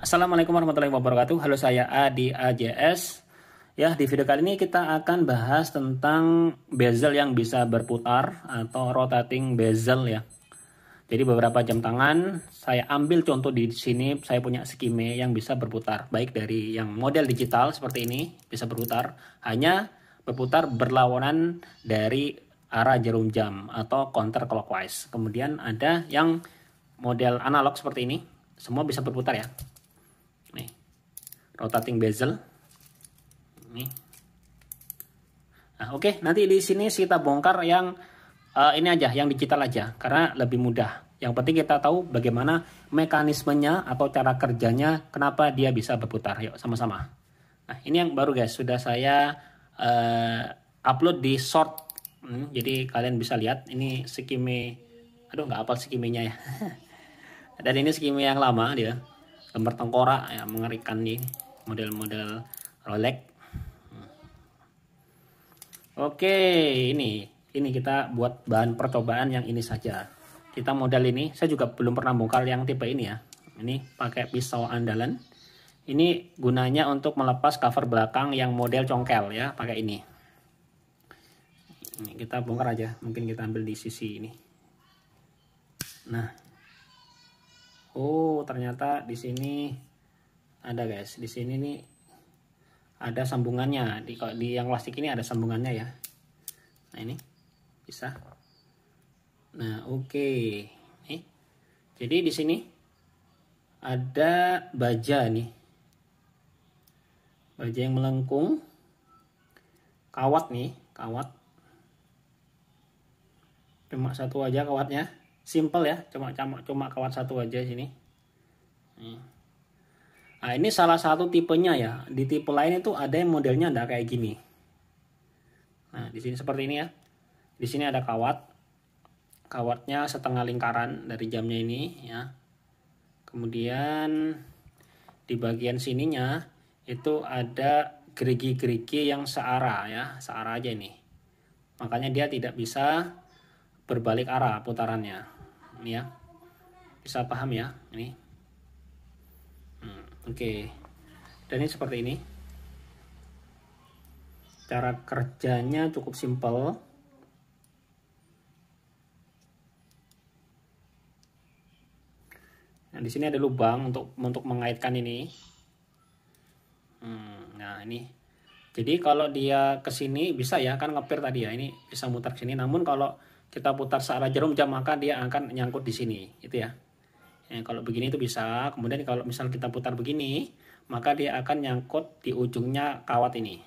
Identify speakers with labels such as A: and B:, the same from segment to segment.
A: Assalamualaikum warahmatullahi wabarakatuh. Halo saya Adi AJS. Ya, di video kali ini kita akan bahas tentang bezel yang bisa berputar atau rotating bezel ya. Jadi beberapa jam tangan saya ambil contoh di sini saya punya skime yang bisa berputar baik dari yang model digital seperti ini bisa berputar hanya berputar berlawanan dari arah jarum jam atau counter clockwise. Kemudian ada yang model analog seperti ini semua bisa berputar ya rotating bezel ini nah oke okay. nanti di sini kita bongkar yang uh, ini aja yang digital aja karena lebih mudah yang penting kita tahu bagaimana mekanismenya atau cara kerjanya kenapa dia bisa berputar yuk sama-sama nah ini yang baru guys sudah saya uh, upload di short hmm, jadi kalian bisa lihat ini skime aduh nggak apa skimenya ya dan ini skime yang lama dia lembar tengkorak ya mengerikan nih model-model Rolex oke ini ini kita buat bahan percobaan yang ini saja kita model ini saya juga belum pernah bongkar yang tipe ini ya ini pakai pisau andalan ini gunanya untuk melepas cover belakang yang model congkel ya pakai ini ini kita bongkar aja mungkin kita ambil di sisi ini nah oh ternyata di sini ada guys di sini nih ada sambungannya di di yang plastik ini ada sambungannya ya nah ini bisa nah oke okay. nih jadi di sini ada baja nih baja yang melengkung kawat nih kawat cuma satu aja kawatnya simple ya cuma cuma cuma kawat satu aja sini Nah, ini salah satu tipenya ya. Di tipe lain itu ada yang modelnya ada kayak gini. Nah, di sini seperti ini ya. Di sini ada kawat. Kawatnya setengah lingkaran dari jamnya ini ya. Kemudian di bagian sininya itu ada gerigi-gerigi yang searah ya, searah aja ini. Makanya dia tidak bisa berbalik arah putarannya. Ini ya. Bisa paham ya? Ini. Hmm. Oke. Dan ini seperti ini. Cara kerjanya cukup simpel. Nah, di sini ada lubang untuk untuk mengaitkan ini. Hmm, nah, ini. Jadi kalau dia ke sini bisa ya, kan ngepir tadi ya. Ini bisa mutar ke sini. Namun kalau kita putar searah jarum jam maka dia akan nyangkut di sini, itu ya. Ya, kalau begini itu bisa. Kemudian kalau misal kita putar begini, maka dia akan nyangkut di ujungnya kawat ini.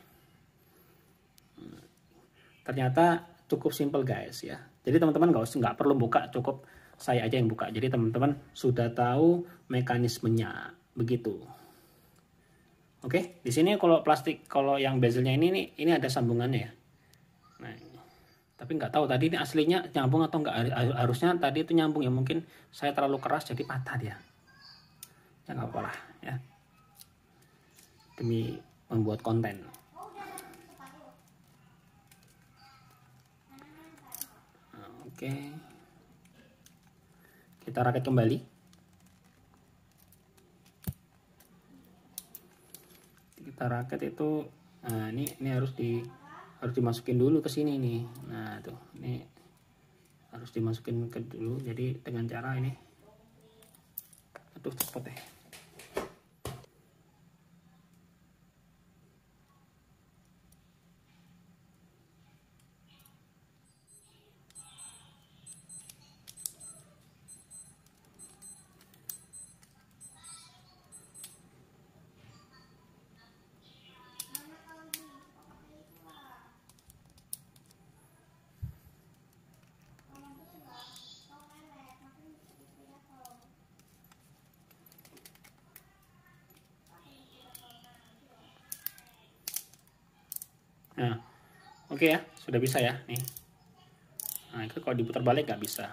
A: Ternyata cukup simple guys ya. Jadi teman-teman nggak usah nggak perlu buka, cukup saya aja yang buka. Jadi teman-teman sudah tahu mekanismenya begitu. Oke, di sini kalau plastik kalau yang bezelnya ini ini ada sambungannya ya. Nah, tapi nggak tahu tadi ini aslinya nyambung atau nggak harusnya tadi itu nyambung ya mungkin saya terlalu keras jadi patah dia ya nggak apa lah ya demi membuat konten oke kita rakit kembali kita rakit itu nah ini ini harus di harus dimasukin dulu ke sini nih nah tuh ini harus dimasukin ke dulu jadi dengan cara ini aduh cepet deh ya. Nah, oke okay ya, sudah bisa ya. Nih. Nah, itu kalau diputar balik nggak bisa.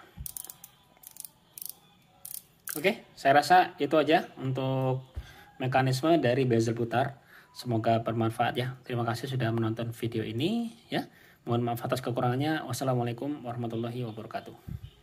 A: Oke, okay, saya rasa itu aja untuk mekanisme dari bezel putar. Semoga bermanfaat ya. Terima kasih sudah menonton video ini ya. Mohon maaf atas kekurangannya. Wassalamualaikum warahmatullahi wabarakatuh.